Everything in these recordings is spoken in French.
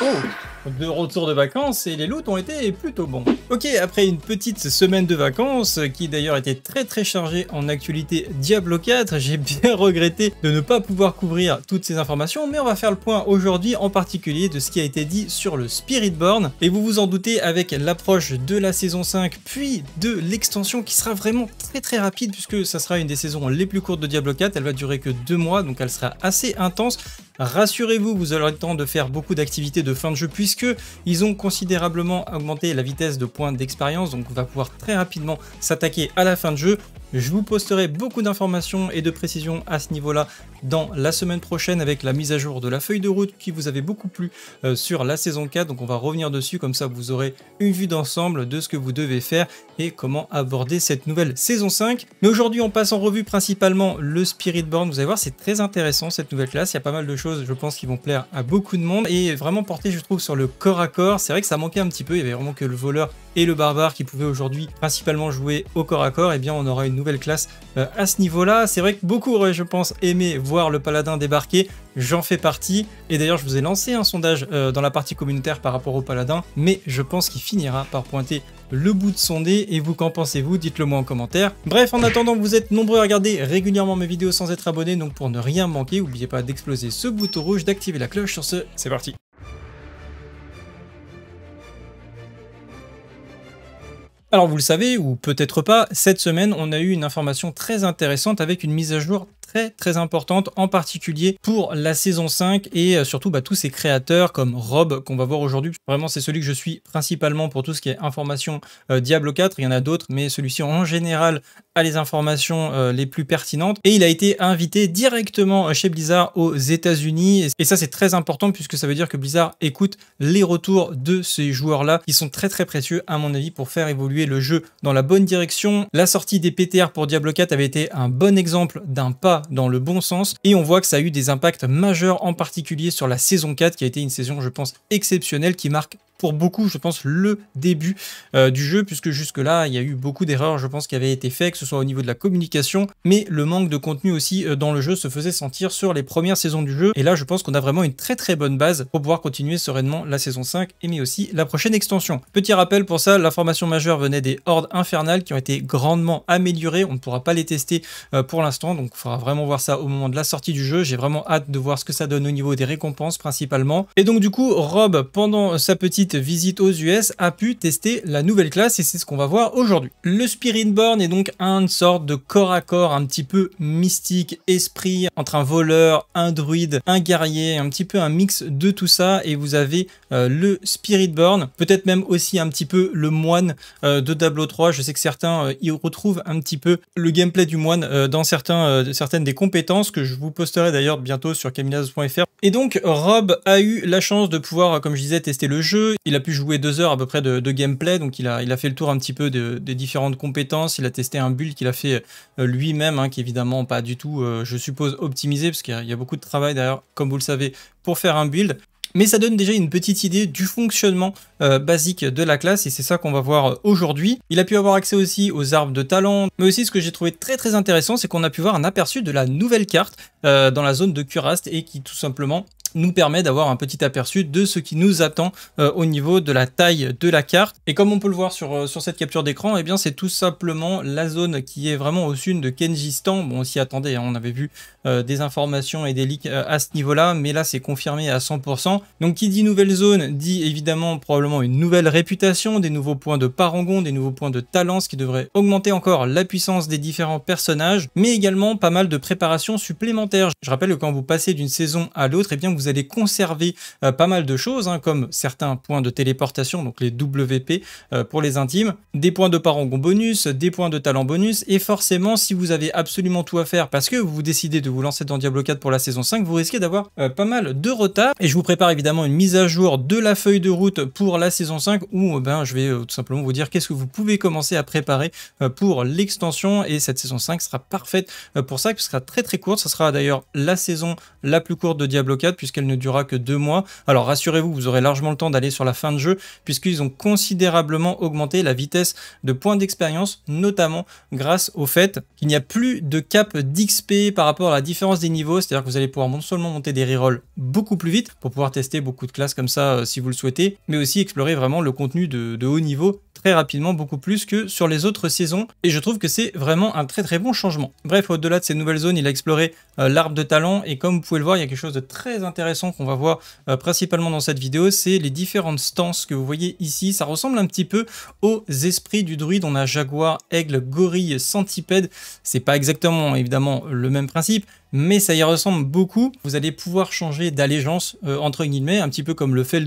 Oh. de retour de vacances et les loots ont été plutôt bons. Ok, après une petite semaine de vacances, qui d'ailleurs était très très chargée en actualité Diablo 4, j'ai bien regretté de ne pas pouvoir couvrir toutes ces informations, mais on va faire le point aujourd'hui en particulier de ce qui a été dit sur le Spiritborn. Et vous vous en doutez, avec l'approche de la saison 5, puis de l'extension qui sera vraiment très très rapide, puisque ça sera une des saisons les plus courtes de Diablo 4, elle va durer que deux mois, donc elle sera assez intense. Rassurez-vous, vous aurez le temps de faire beaucoup d'activités de fin de jeu, puisque puisque ils ont considérablement augmenté la vitesse de points d'expérience, donc on va pouvoir très rapidement s'attaquer à la fin de jeu je vous posterai beaucoup d'informations et de précisions à ce niveau-là dans la semaine prochaine avec la mise à jour de la feuille de route qui vous avait beaucoup plu euh, sur la saison 4. Donc on va revenir dessus, comme ça vous aurez une vue d'ensemble de ce que vous devez faire et comment aborder cette nouvelle saison 5. Mais aujourd'hui on passe en revue principalement le spirit born Vous allez voir c'est très intéressant cette nouvelle classe. Il y a pas mal de choses je pense qui vont plaire à beaucoup de monde et vraiment porté je trouve sur le corps à corps. C'est vrai que ça manquait un petit peu. Il y avait vraiment que le voleur et le barbare qui pouvaient aujourd'hui principalement jouer au corps à corps. Et eh bien on aura une nouvelle classe euh, à ce niveau-là. C'est vrai que beaucoup auraient, je pense, aimé voir le paladin débarquer. J'en fais partie. Et d'ailleurs, je vous ai lancé un sondage euh, dans la partie communautaire par rapport au paladin. Mais je pense qu'il finira par pointer le bout de son nez. Et vous, qu'en pensez-vous Dites-le moi en commentaire. Bref, en attendant, vous êtes nombreux à regarder régulièrement mes vidéos sans être abonné. Donc pour ne rien manquer, n'oubliez pas d'exploser ce bouton rouge, d'activer la cloche. Sur ce, c'est parti Alors vous le savez, ou peut-être pas, cette semaine on a eu une information très intéressante avec une mise à jour très très importante, en particulier pour la saison 5 et euh, surtout bah, tous ces créateurs comme Rob qu'on va voir aujourd'hui. Vraiment, c'est celui que je suis principalement pour tout ce qui est information euh, Diablo 4. Il y en a d'autres, mais celui-ci en général a les informations euh, les plus pertinentes. Et il a été invité directement chez Blizzard aux États-Unis. Et ça, c'est très important puisque ça veut dire que Blizzard écoute les retours de ces joueurs-là qui sont très très précieux, à mon avis, pour faire évoluer le jeu dans la bonne direction. La sortie des PTR pour Diablo 4 avait été un bon exemple d'un pas dans le bon sens et on voit que ça a eu des impacts majeurs en particulier sur la saison 4 qui a été une saison je pense exceptionnelle qui marque pour beaucoup, je pense, le début euh, du jeu, puisque jusque-là, il y a eu beaucoup d'erreurs, je pense, qui avaient été faites, que ce soit au niveau de la communication, mais le manque de contenu aussi euh, dans le jeu se faisait sentir sur les premières saisons du jeu. Et là, je pense qu'on a vraiment une très très bonne base pour pouvoir continuer sereinement la saison 5, et mais aussi la prochaine extension. Petit rappel pour ça, l'information majeure venait des hordes infernales qui ont été grandement améliorées. On ne pourra pas les tester euh, pour l'instant, donc il faudra vraiment voir ça au moment de la sortie du jeu. J'ai vraiment hâte de voir ce que ça donne au niveau des récompenses principalement. Et donc du coup, Rob, pendant sa petite Visite aux US a pu tester la nouvelle classe et c'est ce qu'on va voir aujourd'hui. Le Spiritborn est donc une sorte de corps à corps un petit peu mystique, esprit, entre un voleur, un druide, un guerrier, un petit peu un mix de tout ça et vous avez euh, le Spiritborn, peut-être même aussi un petit peu le moine euh, de Diablo 3. Je sais que certains ils euh, y retrouvent un petit peu le gameplay du moine dans certains, certaines des compétences que je vous posterai d'ailleurs bientôt sur camillas.fr. Et donc Rob a eu la chance de pouvoir, comme je disais, tester le jeu il a pu jouer deux heures à peu près de, gameplay, donc il a, il a fait le tour un petit peu des différentes compétences, il a testé un build qu'il a fait euh, lui-même, hein, qui évidemment pas du tout, euh, je suppose, optimisé, parce qu'il y, a beaucoup de travail d'ailleurs, comme vous le savez, pour faire un build. Mais ça donne déjà une petite idée du fonctionnement euh, basique de la classe et c'est ça qu'on va voir aujourd'hui. Il a pu avoir accès aussi aux arbres de talent, mais aussi ce que j'ai trouvé très très intéressant, c'est qu'on a pu voir un aperçu de la nouvelle carte dans la zone de Curaste et qui tout simplement nous permet d'avoir un petit aperçu de ce qui nous attend euh, au niveau de la taille de la carte. Et comme on peut le voir sur, euh, sur cette capture d'écran, et eh bien c'est tout simplement la zone qui est vraiment au sud de Kenjistan. Bon, on s'y attendait, hein, on avait vu euh, des informations et des leaks à ce niveau-là, mais là c'est confirmé à 100%. Donc qui dit nouvelle zone dit évidemment probablement une nouvelle réputation, des nouveaux points de parangon, des nouveaux points de ce qui devrait augmenter encore la puissance des différents personnages, mais également pas mal de préparations supplémentaires. Je rappelle que quand vous passez d'une saison à l'autre, eh bien vous allez conserver euh, pas mal de choses, hein, comme certains points de téléportation, donc les WP euh, pour les intimes, des points de parangon bonus, des points de talent bonus, et forcément, si vous avez absolument tout à faire parce que vous décidez de vous lancer dans Diablo 4 pour la saison 5, vous risquez d'avoir euh, pas mal de retard. Et je vous prépare évidemment une mise à jour de la feuille de route pour la saison 5 où ben, je vais tout simplement vous dire qu'est-ce que vous pouvez commencer à préparer pour l'extension. Et cette saison 5 sera parfaite pour ça, ce sera très très courte. Ce sera d'ailleurs la saison la plus courte de Diablo 4, puisque qu'elle ne durera que deux mois. Alors rassurez-vous, vous aurez largement le temps d'aller sur la fin de jeu, puisqu'ils ont considérablement augmenté la vitesse de points d'expérience, notamment grâce au fait qu'il n'y a plus de cap d'XP par rapport à la différence des niveaux, c'est-à-dire que vous allez pouvoir non seulement monter des rerolls beaucoup plus vite, pour pouvoir tester beaucoup de classes comme ça euh, si vous le souhaitez, mais aussi explorer vraiment le contenu de haut niveau rapidement, beaucoup plus que sur les autres saisons. Et je trouve que c'est vraiment un très très bon changement. Bref, au-delà de ces nouvelles zones, il a exploré euh, l'arbre de talent. Et comme vous pouvez le voir, il y a quelque chose de très intéressant qu'on va voir euh, principalement dans cette vidéo. C'est les différentes stances que vous voyez ici. Ça ressemble un petit peu aux esprits du druide. On a jaguar, aigle, gorille, centipède. C'est pas exactement évidemment le même principe, mais ça y ressemble beaucoup. Vous allez pouvoir changer d'allégeance, euh, entre guillemets, un petit peu comme le fait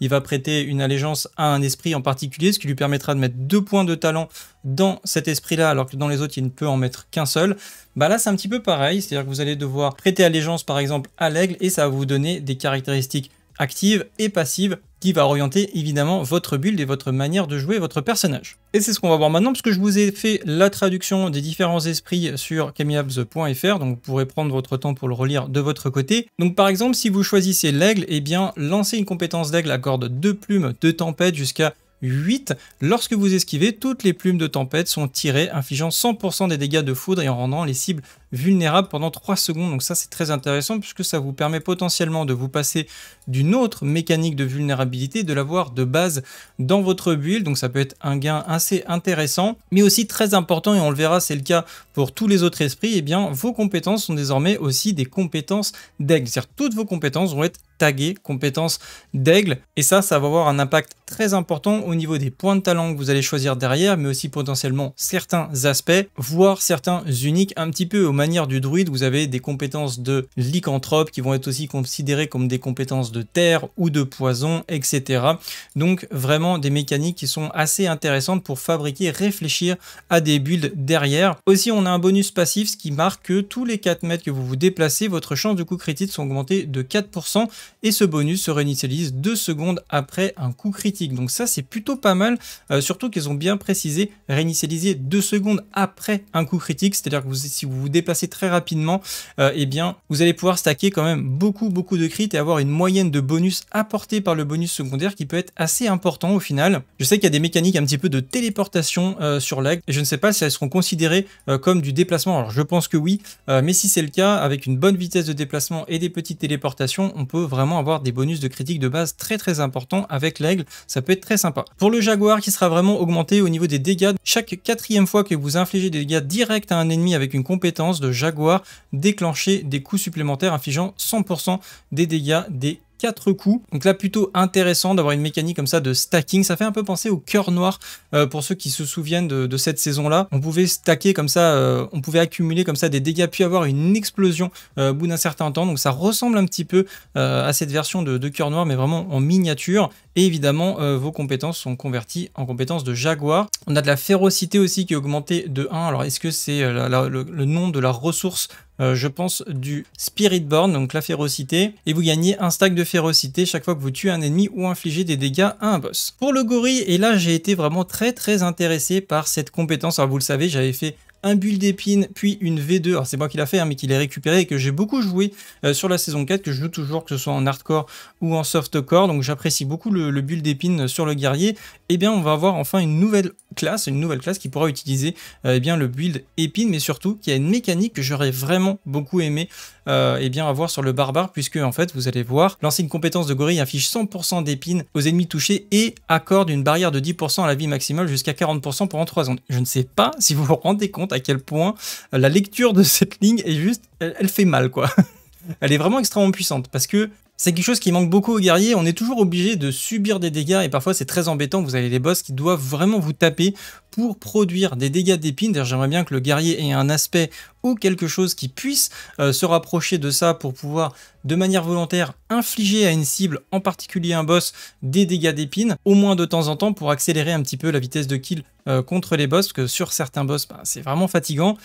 il va prêter une allégeance à un esprit en particulier, ce qui lui permettra de mettre deux points de talent dans cet esprit-là, alors que dans les autres, il ne peut en mettre qu'un seul. Bah là, c'est un petit peu pareil, c'est-à-dire que vous allez devoir prêter allégeance, par exemple, à l'aigle, et ça va vous donner des caractéristiques actives et passives, qui va orienter évidemment votre build et votre manière de jouer votre personnage. Et c'est ce qu'on va voir maintenant, puisque je vous ai fait la traduction des différents esprits sur camiabs.fr, donc vous pourrez prendre votre temps pour le relire de votre côté. Donc par exemple, si vous choisissez l'aigle, eh bien lancez une compétence d'aigle accorde deux plumes de tempête jusqu'à 8. Lorsque vous esquivez, toutes les plumes de tempête sont tirées, infligeant 100% des dégâts de foudre et en rendant les cibles vulnérable pendant 3 secondes. Donc ça c'est très intéressant puisque ça vous permet potentiellement de vous passer d'une autre mécanique de vulnérabilité, de l'avoir de base dans votre bulle, Donc ça peut être un gain assez intéressant, mais aussi très important et on le verra c'est le cas pour tous les autres esprits. Et eh bien vos compétences sont désormais aussi des compétences d'aigle. C'est-à-dire toutes vos compétences vont être taguées compétences d'aigle et ça ça va avoir un impact très important au niveau des points de talent que vous allez choisir derrière mais aussi potentiellement certains aspects voire certains uniques un petit peu au manière du druide, vous avez des compétences de lycanthrope qui vont être aussi considérées comme des compétences de terre ou de poison, etc. Donc vraiment des mécaniques qui sont assez intéressantes pour fabriquer, réfléchir à des builds derrière. Aussi, on a un bonus passif, ce qui marque que tous les 4 mètres que vous vous déplacez, votre chance de coup critique sont augmentées de 4% et ce bonus se réinitialise 2 secondes après un coup critique. Donc ça, c'est plutôt pas mal, euh, surtout qu'ils ont bien précisé réinitialiser 2 secondes après un coup critique, c'est-à-dire que vous, si vous vous déplacez très rapidement, et euh, eh bien, vous allez pouvoir stacker quand même beaucoup, beaucoup de crit et avoir une moyenne de bonus apporté par le bonus secondaire qui peut être assez important au final. Je sais qu'il y a des mécaniques un petit peu de téléportation euh, sur l'aigle, Et je ne sais pas si elles seront considérées euh, comme du déplacement. Alors, je pense que oui, mais si c'est le cas, avec une bonne vitesse de déplacement et des petites téléportations, on peut vraiment avoir des bonus de critique de base très, très importants avec l'aigle. Ça peut être très sympa. Pour le Jaguar qui sera vraiment augmenté au niveau des dégâts, chaque quatrième fois que vous infligez des dégâts directs à un ennemi avec une compétence, de Jaguar déclencher des coups supplémentaires infligeant 100% des dégâts des quatre coups. Donc là, plutôt intéressant d'avoir une mécanique comme ça de stacking. Ça fait un peu penser au cœur noir euh, pour ceux qui se souviennent de, cette saison-là. On pouvait stacker comme ça, euh, on pouvait accumuler comme ça des dégâts, puis avoir une explosion euh, au bout d'un certain temps. Donc ça ressemble un petit peu à cette version de, cœur noir, mais vraiment en miniature. Et évidemment, vos compétences sont converties en compétences de jaguar. On a de la férocité aussi qui est augmentée de 1. Alors est-ce que c'est le nom de la ressource euh, je pense, du Spirit Born, donc la férocité, et vous gagnez un stack de férocité chaque fois que vous tuez un ennemi ou infligez des dégâts à un boss. Pour le gorille, et là j'ai été vraiment très très intéressé par cette compétence, alors vous le savez, j'avais fait un bulle d'épine puis une V2. Alors c'est moi qui l'a fait, hein, mais qui l'ai récupéré et que j'ai beaucoup joué euh, sur la saison 4, que je joue toujours, que ce soit en hardcore ou en softcore. Donc j'apprécie beaucoup le, le d'épine d'épines sur le guerrier eh bien on va avoir enfin une nouvelle classe, une nouvelle classe qui pourra utiliser euh, eh bien le build épine, mais surtout qui a une mécanique que j'aurais vraiment beaucoup aimé euh, eh bien avoir sur le barbare, puisque en fait vous allez voir, lancer une compétence de gorille affiche 100% d'épines aux ennemis touchés et accorde une barrière de 10% à la vie maximale jusqu'à 40% pendant 3 secondes. Je ne sais pas si vous vous rendez compte à quel point euh, la lecture de cette ligne est juste, elle fait mal quoi. elle est vraiment extrêmement puissante parce que c'est quelque chose qui manque beaucoup aux guerriers, on est toujours obligé de subir des dégâts et parfois c'est très embêtant, vous avez les boss qui doivent vraiment vous taper pour produire des dégâts d'épines. D'ailleurs j'aimerais bien que le guerrier ait un aspect ou quelque chose qui puisse euh, se rapprocher de ça pour pouvoir de manière volontaire infliger à une cible, en particulier un boss, des dégâts d'épines, au moins de temps en temps pour accélérer un petit peu la vitesse de kill euh, contre les boss, parce que sur certains boss bah, c'est vraiment fatigant.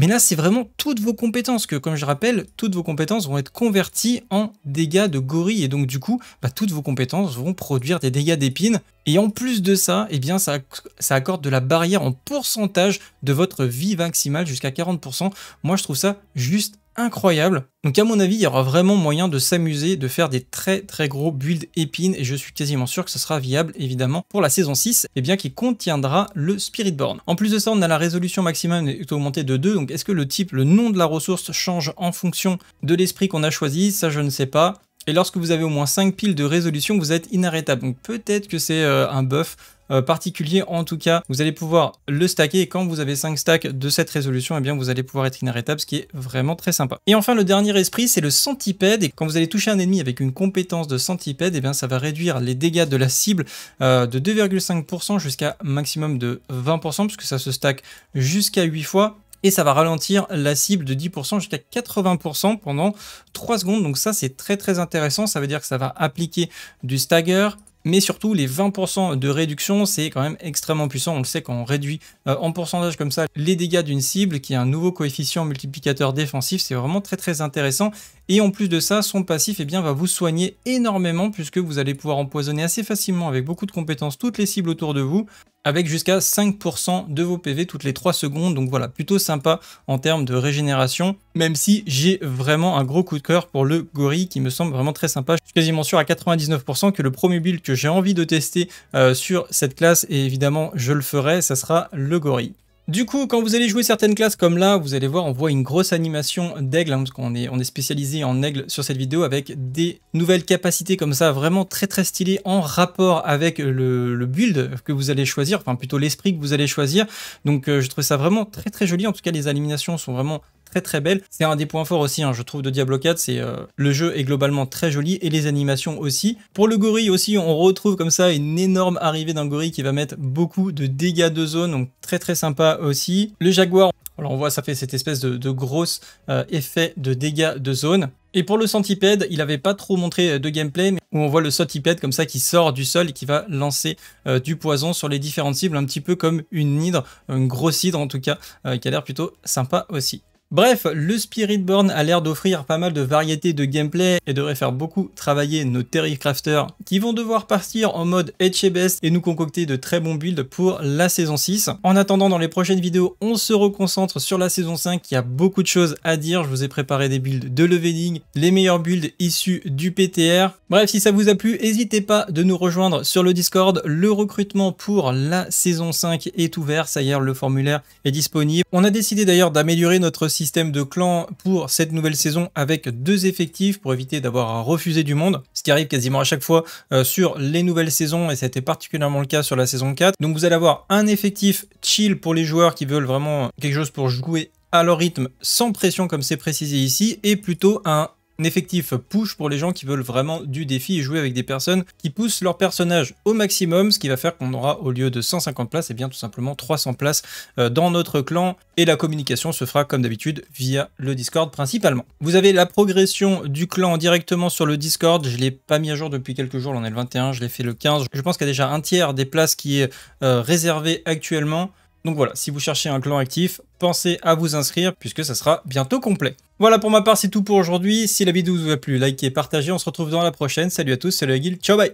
Mais là, c'est vraiment toutes vos compétences que, comme je rappelle, toutes vos compétences vont être converties en dégâts de gorille. Et donc, du coup, bah, toutes vos compétences vont produire des dégâts d'épines. Et en plus de ça, eh bien, ça, ça accorde de la barrière en pourcentage de votre vie maximale jusqu'à 40%. Moi, je trouve ça juste incroyable. Donc à mon avis, il y aura vraiment moyen de s'amuser, de faire des très très gros builds épines et je suis quasiment sûr que ce sera viable évidemment pour la saison 6 et eh bien qui contiendra le Spiritborn. En plus de ça, on a la résolution maximum est augmentée de 2, donc est-ce que le type, le nom de la ressource change en fonction de l'esprit qu'on a choisi Ça je ne sais pas. Et lorsque vous avez au moins 5 piles de résolution, vous êtes inarrêtable. Donc peut-être que c'est euh, un buff euh, particulier. En tout cas, vous allez pouvoir le stacker et quand vous avez 5 stacks de cette résolution, et eh bien vous allez pouvoir être inarrêtable, ce qui est vraiment très sympa. Et enfin, le dernier esprit, c'est le centipède. Et quand vous allez toucher un ennemi avec une compétence de centipède, et eh bien ça va réduire les dégâts de la cible euh, de 2,5% jusqu'à maximum de 20%, puisque ça se stack jusqu'à 8 fois et ça va ralentir la cible de 10% jusqu'à 80% pendant 3 secondes. Donc ça c'est très très intéressant, ça veut dire que ça va appliquer du stagger, mais surtout les 20% de réduction, c'est quand même extrêmement puissant. On le sait quand on réduit euh, en pourcentage comme ça les dégâts d'une cible, qui est un nouveau coefficient multiplicateur défensif, c'est vraiment très très intéressant. Et en plus de ça, son passif eh bien, va vous soigner énormément puisque vous allez pouvoir empoisonner assez facilement avec beaucoup de compétences toutes les cibles autour de vous avec jusqu'à 5% de vos PV toutes les 3 secondes. Donc voilà, plutôt sympa en termes de régénération, même si j'ai vraiment un gros coup de cœur pour le gorille qui me semble vraiment très sympa. Je suis quasiment sûr à 99% que le premier build que j'ai envie de tester euh, sur cette classe, et évidemment je le ferai, ça sera le gorille. Du coup, quand vous allez jouer certaines classes comme là, vous allez voir, on voit une grosse animation d'aigle, hein, parce qu'on est, spécialisé en aigle sur cette vidéo, avec des nouvelles capacités comme ça, vraiment très très stylées, en rapport avec le, build que vous allez choisir, enfin plutôt l'esprit que vous allez choisir. Donc euh, je trouve ça vraiment très très joli, en tout cas les animations sont vraiment très très belle. C'est un des points forts aussi, hein, je trouve, de Diablo 4. C'est euh, le jeu est globalement très joli et les animations aussi. Pour le gorille aussi, on retrouve comme ça une énorme arrivée d'un gorille qui va mettre beaucoup de dégâts de zone, donc très très sympa aussi. Le jaguar, alors on voit ça fait cette espèce de, de gros euh, effet de dégâts de zone. Et pour le centipède, il n'avait pas trop montré euh, de gameplay, mais où on voit le centipède comme ça qui sort du sol et qui va lancer du poison sur les différentes cibles, un petit peu comme une hydre, une grosse hydre en tout cas, qui a l'air plutôt sympa aussi. Bref, le Spiritborn a l'air d'offrir pas mal de variétés de gameplay et devrait faire beaucoup travailler nos Terry Crafters qui vont devoir partir en mode HBS et nous concocter de très bons builds pour la saison 6. En attendant, dans les prochaines vidéos, on se reconcentre sur la saison 5 qui a beaucoup de choses à dire. Je vous ai préparé des builds de leveling, les meilleurs builds issus du PTR. Bref, si ça vous a plu, n'hésitez pas de nous rejoindre sur le Discord. Le recrutement pour la saison 5 est ouvert. Ça y est, le formulaire est disponible. On a décidé d'ailleurs d'améliorer notre site système de clan pour cette nouvelle saison avec deux effectifs pour éviter d'avoir à refuser du monde, ce qui arrive quasiment à chaque fois euh, sur les nouvelles saisons et c'était particulièrement le cas sur la saison 4. Donc vous allez avoir un effectif chill pour les joueurs qui veulent vraiment quelque chose pour jouer à leur rythme sans pression comme c'est précisé ici et plutôt un effectif push pour les gens qui veulent vraiment du défi et jouer avec des personnes qui poussent leur personnage au maximum, ce qui va faire qu'on aura au lieu de 150 places, et eh bien tout simplement 300 places euh, dans notre clan et la communication se fera comme d'habitude via le Discord principalement. Vous avez la progression du clan directement sur le Discord, je l'ai pas mis à jour depuis quelques jours, l'on on est le 21, je l'ai fait le 15, je pense qu'il y a déjà un tiers des places qui est euh, réservé actuellement. Donc voilà, si vous cherchez un clan actif, pensez à vous inscrire puisque ça sera bientôt complet. Voilà pour ma part, c'est tout pour aujourd'hui. Si la vidéo vous a plu, likez, partagez. On se retrouve dans la prochaine. Salut à tous, salut à guilde, ciao bye